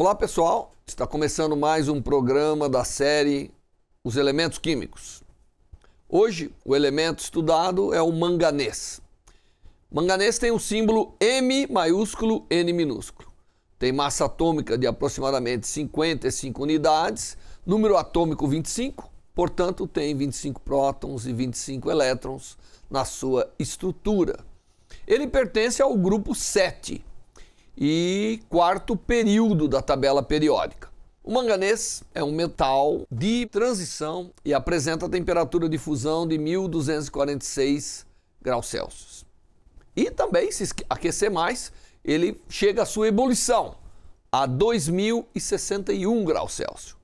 Olá pessoal, está começando mais um programa da série Os Elementos Químicos. Hoje o elemento estudado é o manganês. Manganês tem o símbolo M maiúsculo N minúsculo. Tem massa atômica de aproximadamente 55 unidades, número atômico 25, portanto tem 25 prótons e 25 elétrons na sua estrutura. Ele pertence ao grupo 7, e quarto período da tabela periódica. O manganês é um metal de transição e apresenta temperatura de fusão de 1246 graus Celsius. E também, se aquecer mais, ele chega à sua ebulição, a 2061 graus Celsius.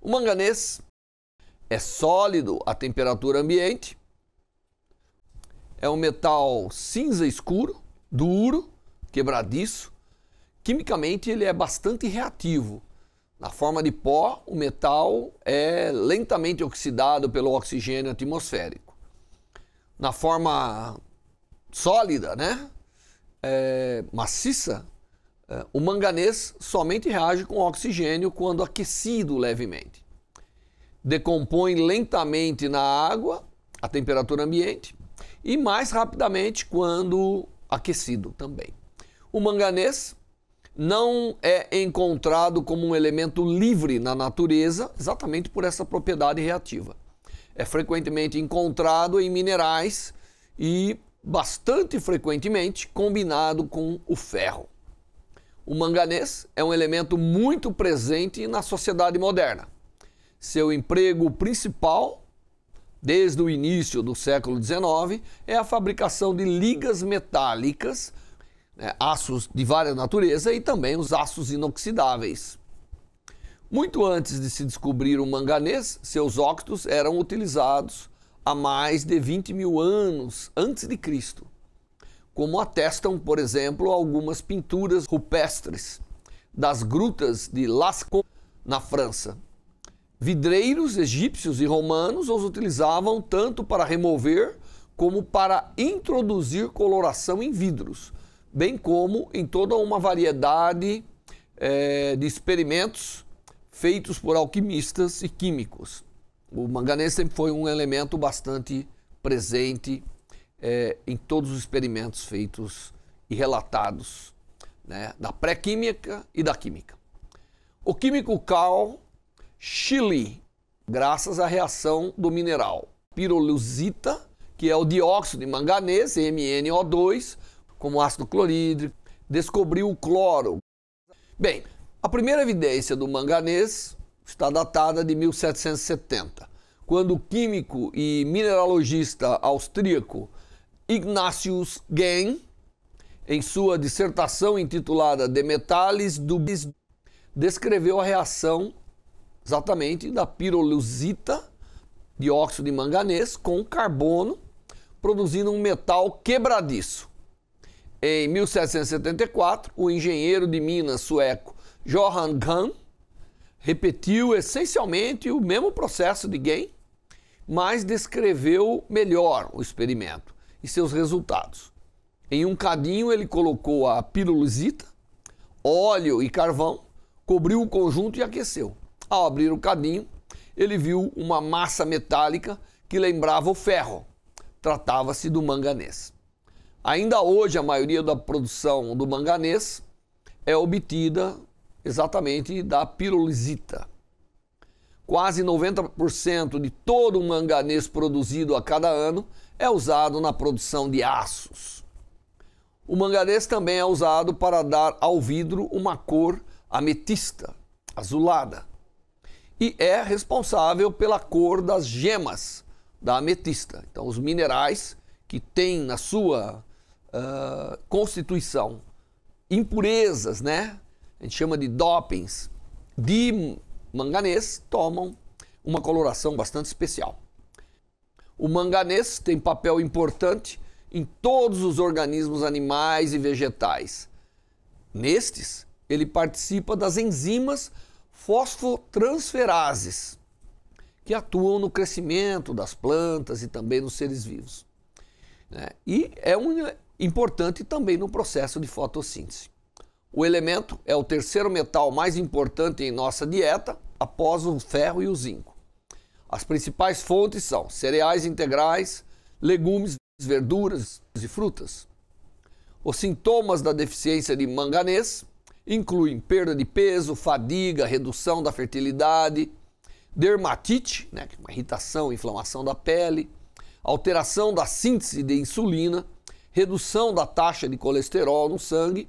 O manganês é sólido à temperatura ambiente, é um metal cinza escuro, duro, quebradiço. Quimicamente ele é bastante reativo. Na forma de pó, o metal é lentamente oxidado pelo oxigênio atmosférico. Na forma sólida, né? É, maciça, é, o manganês somente reage com oxigênio quando aquecido levemente. Decompõe lentamente na água, a temperatura ambiente, e mais rapidamente quando aquecido também. O manganês não é encontrado como um elemento livre na natureza, exatamente por essa propriedade reativa. É frequentemente encontrado em minerais e bastante frequentemente combinado com o ferro. O manganês é um elemento muito presente na sociedade moderna. Seu emprego principal, desde o início do século XIX, é a fabricação de ligas metálicas é, aços de várias natureza e também os aços inoxidáveis. Muito antes de se descobrir o manganês, seus óxidos eram utilizados há mais de 20 mil anos antes de Cristo, como atestam, por exemplo, algumas pinturas rupestres das grutas de Lascaux, na França. Vidreiros egípcios e romanos os utilizavam tanto para remover como para introduzir coloração em vidros, bem como em toda uma variedade é, de experimentos feitos por alquimistas e químicos. O manganês sempre foi um elemento bastante presente é, em todos os experimentos feitos e relatados né, da pré-química e da química. O químico Carl Schiele, graças à reação do mineral pirolusita, que é o dióxido de manganês, MnO2, como ácido clorídrico, descobriu o cloro. Bem, a primeira evidência do manganês está datada de 1770, quando o químico e mineralogista austríaco Ignatius Gain, em sua dissertação intitulada De Metallis do Bis, descreveu a reação exatamente da pirolusita, dióxido de manganês, com carbono, produzindo um metal quebradiço. Em 1774, o engenheiro de minas sueco Johan Gahn repetiu essencialmente o mesmo processo de Gain, mas descreveu melhor o experimento e seus resultados. Em um cadinho, ele colocou a pirulizita, óleo e carvão, cobriu o conjunto e aqueceu. Ao abrir o cadinho, ele viu uma massa metálica que lembrava o ferro. Tratava-se do manganês. Ainda hoje, a maioria da produção do manganês é obtida exatamente da pirolisita. Quase 90% de todo o manganês produzido a cada ano é usado na produção de aços. O manganês também é usado para dar ao vidro uma cor ametista, azulada, e é responsável pela cor das gemas da ametista. Então, os minerais que têm na sua constituição, impurezas, né? A gente chama de dopings de manganês tomam uma coloração bastante especial. O manganês tem papel importante em todos os organismos animais e vegetais. Nestes, ele participa das enzimas fosfotransferases, que atuam no crescimento das plantas e também nos seres vivos. Né? E é um importante também no processo de fotossíntese. O elemento é o terceiro metal mais importante em nossa dieta, após o ferro e o zinco. As principais fontes são cereais integrais, legumes, verduras e frutas. Os sintomas da deficiência de manganês incluem perda de peso, fadiga, redução da fertilidade, dermatite, né, é uma irritação, inflamação da pele, alteração da síntese de insulina, redução da taxa de colesterol no sangue,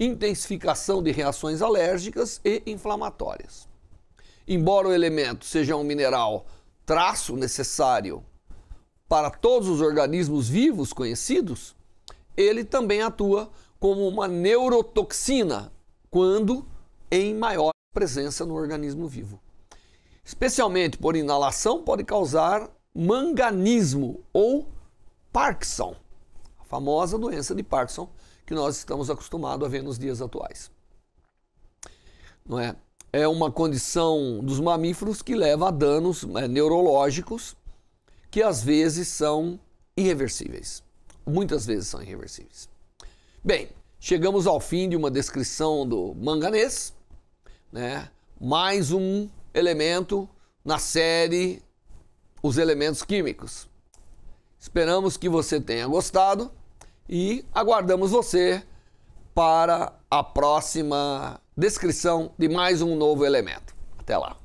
intensificação de reações alérgicas e inflamatórias. Embora o elemento seja um mineral traço necessário para todos os organismos vivos conhecidos, ele também atua como uma neurotoxina quando em maior presença no organismo vivo. Especialmente por inalação, pode causar manganismo ou Parkinson famosa doença de Parkinson que nós estamos acostumados a ver nos dias atuais. Não é? é uma condição dos mamíferos que leva a danos é, neurológicos que às vezes são irreversíveis. Muitas vezes são irreversíveis. Bem, chegamos ao fim de uma descrição do manganês, né? Mais um elemento na série os elementos químicos. Esperamos que você tenha gostado e aguardamos você para a próxima descrição de mais um novo elemento. Até lá!